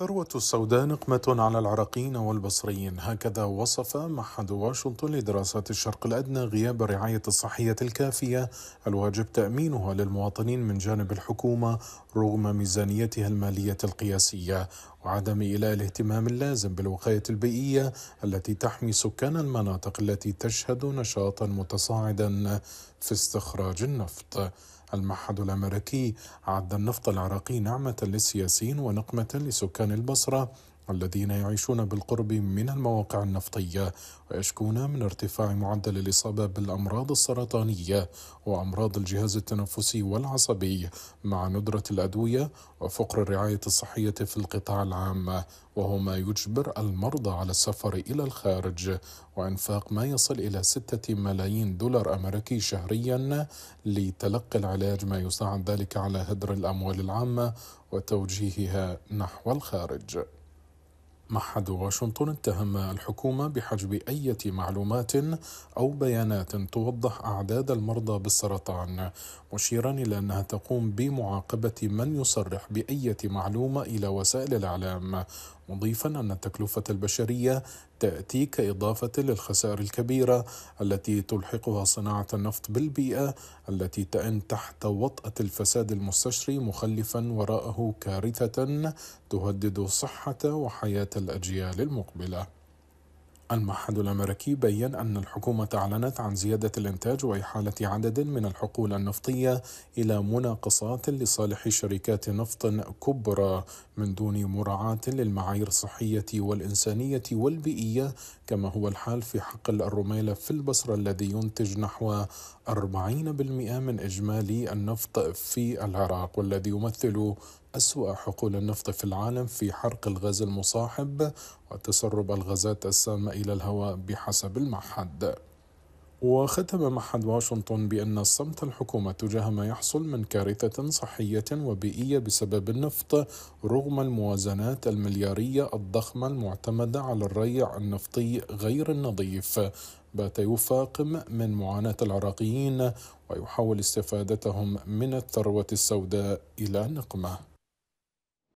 الثروة السوداء نقمة على العراقيين والبصريين هكذا وصف معهد واشنطن لدراسات الشرق الأدنى غياب الرعاية الصحية الكافية الواجب تأمينها للمواطنين من جانب الحكومة رغم ميزانيتها المالية القياسية وعدم إلى الاهتمام اللازم بالوقاية البيئية التي تحمي سكان المناطق التي تشهد نشاطا متصاعدا في استخراج النفط المعهد الأمريكي عد النفط العراقي نعمة للسياسيين ونقمة لسكان البصرة الذين يعيشون بالقرب من المواقع النفطية ويشكون من ارتفاع معدل الإصابة بالأمراض السرطانية وأمراض الجهاز التنفسي والعصبي مع ندرة الأدوية وفقر الرعاية الصحية في القطاع العام وهو ما يجبر المرضى على السفر إلى الخارج وإنفاق ما يصل إلى ستة ملايين دولار أمريكي شهريا لتلقي العلاج ما يساعد ذلك على هدر الأموال العامة وتوجيهها نحو الخارج معهد واشنطن اتهم الحكومة بحجب أي معلومات أو بيانات توضح أعداد المرضى بالسرطان مشيرا إلى أنها تقوم بمعاقبة من يصرح بأي معلومة إلى وسائل الإعلام مضيفا أن التكلفة البشرية تأتي كإضافة للخسائر الكبيرة التي تلحقها صناعة النفط بالبيئة التي تئن تحت وطأة الفساد المستشري مخلفا وراءه كارثة تهدد صحة وحياة الأجيال المقبلة المعهد الأمريكي بيّن أن الحكومة أعلنت عن زيادة الإنتاج وإحالة عدد من الحقول النفطية إلى مناقصات لصالح شركات نفط كبرى من دون مراعاة للمعايير الصحية والإنسانية والبيئية كما هو الحال في حقل الرميلة في البصرة الذي ينتج نحو 40% من إجمالي النفط في العراق والذي يمثل أسوأ حقول النفط في العالم في حرق الغاز المصاحب وتسرب الغازات السامة إلى الهواء بحسب المعهد وختم معهد واشنطن بأن صمت الحكومة تجاه ما يحصل من كارثة صحية وبيئية بسبب النفط رغم الموازنات المليارية الضخمة المعتمدة على الريع النفطي غير النظيف بات يفاقم من معاناة العراقيين ويحول استفادتهم من الثروة السوداء إلى نقمة